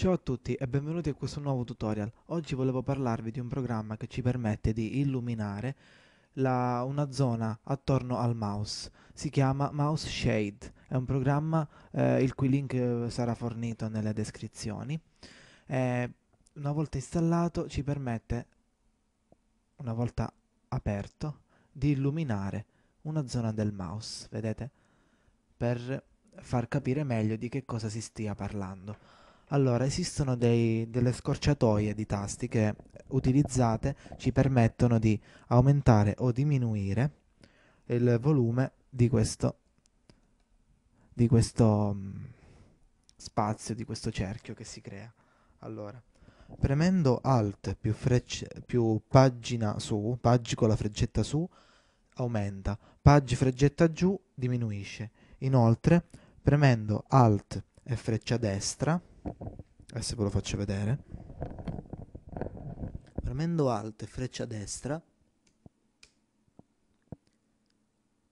Ciao a tutti e benvenuti a questo nuovo tutorial. Oggi volevo parlarvi di un programma che ci permette di illuminare la, una zona attorno al mouse. Si chiama Mouse Shade, è un programma eh, il cui link eh, sarà fornito nelle descrizioni. Eh, una volta installato ci permette, una volta aperto, di illuminare una zona del mouse, vedete? Per far capire meglio di che cosa si stia parlando. Allora, esistono dei, delle scorciatoie di tasti che utilizzate ci permettono di aumentare o diminuire il volume di questo, di questo mm, spazio, di questo cerchio che si crea. Allora, premendo Alt più, più pagina su, page con la freccetta su, aumenta, page freccetta giù, diminuisce. Inoltre, premendo Alt e freccia destra adesso ve lo faccio vedere premendo alt e freccia destra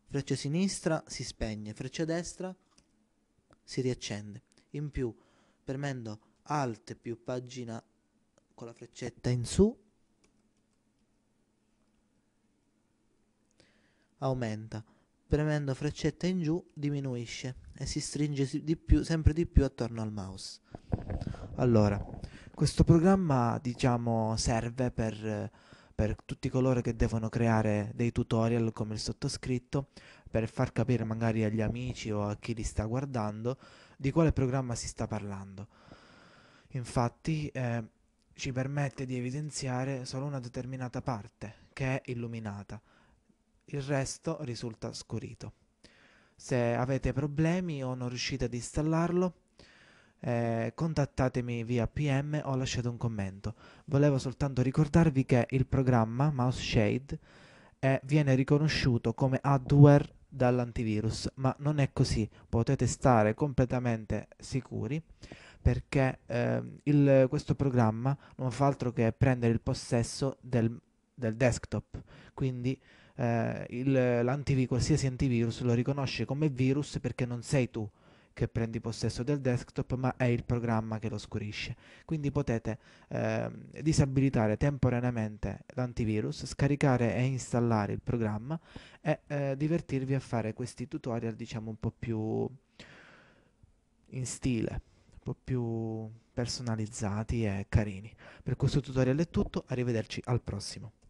freccia sinistra si spegne freccia destra si riaccende in più premendo alt più pagina con la freccetta in su aumenta premendo freccetta in giù diminuisce e si stringe di più, sempre di più attorno al mouse. Allora, questo programma diciamo serve per, per tutti coloro che devono creare dei tutorial come il sottoscritto per far capire magari agli amici o a chi li sta guardando di quale programma si sta parlando. Infatti eh, ci permette di evidenziare solo una determinata parte che è illuminata il resto risulta scurito. Se avete problemi o non riuscite ad installarlo, eh, contattatemi via PM o lasciate un commento. Volevo soltanto ricordarvi che il programma Mouse Shade eh, viene riconosciuto come hardware dall'antivirus, ma non è così, potete stare completamente sicuri perché eh, il, questo programma non fa altro che prendere il possesso del, del desktop, quindi eh, il, l'antivirus, qualsiasi antivirus lo riconosce come virus perché non sei tu che prendi possesso del desktop, ma è il programma che lo scurisce. Quindi potete eh, disabilitare temporaneamente l'antivirus, scaricare e installare il programma e eh, divertirvi a fare questi tutorial, diciamo, un po' più in stile, un po' più personalizzati e carini. Per questo tutorial è tutto, arrivederci al prossimo.